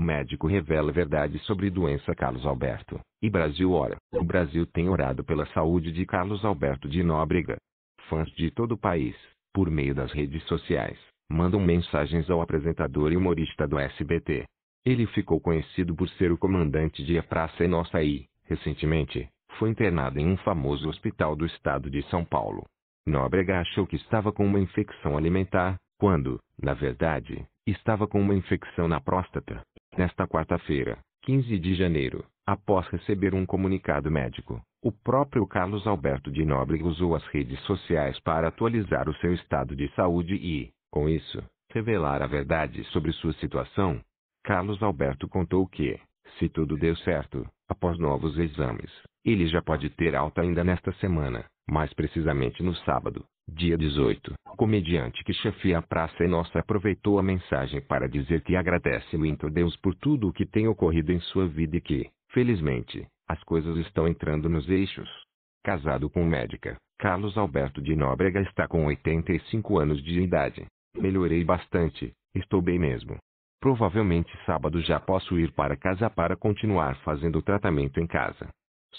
Médico revela verdade sobre doença Carlos Alberto. E Brasil ora. O Brasil tem orado pela saúde de Carlos Alberto de Nóbrega. Fãs de todo o país, por meio das redes sociais, mandam mensagens ao apresentador e humorista do SBT. Ele ficou conhecido por ser o comandante de A Praça é Nossa e, recentemente, foi internado em um famoso hospital do estado de São Paulo. Nóbrega achou que estava com uma infecção alimentar, quando, na verdade, estava com uma infecção na próstata. Nesta quarta-feira, 15 de janeiro, após receber um comunicado médico, o próprio Carlos Alberto de Nobre usou as redes sociais para atualizar o seu estado de saúde e, com isso, revelar a verdade sobre sua situação. Carlos Alberto contou que, se tudo deu certo, após novos exames, ele já pode ter alta ainda nesta semana, mais precisamente no sábado, Dia 18, o comediante que chefia a Praça é Nossa aproveitou a mensagem para dizer que agradece muito a Deus por tudo o que tem ocorrido em sua vida e que, felizmente, as coisas estão entrando nos eixos. Casado com médica, Carlos Alberto de Nóbrega está com 85 anos de idade. Melhorei bastante, estou bem mesmo. Provavelmente sábado já posso ir para casa para continuar fazendo o tratamento em casa.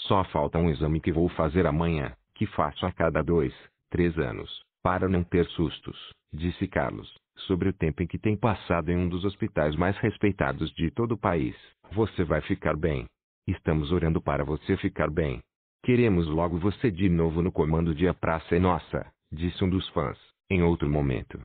Só falta um exame que vou fazer amanhã, que faço a cada dois, Três anos, para não ter sustos, disse Carlos, sobre o tempo em que tem passado em um dos hospitais mais respeitados de todo o país. Você vai ficar bem. Estamos orando para você ficar bem. Queremos logo você de novo no comando de A Praça é Nossa, disse um dos fãs, em outro momento.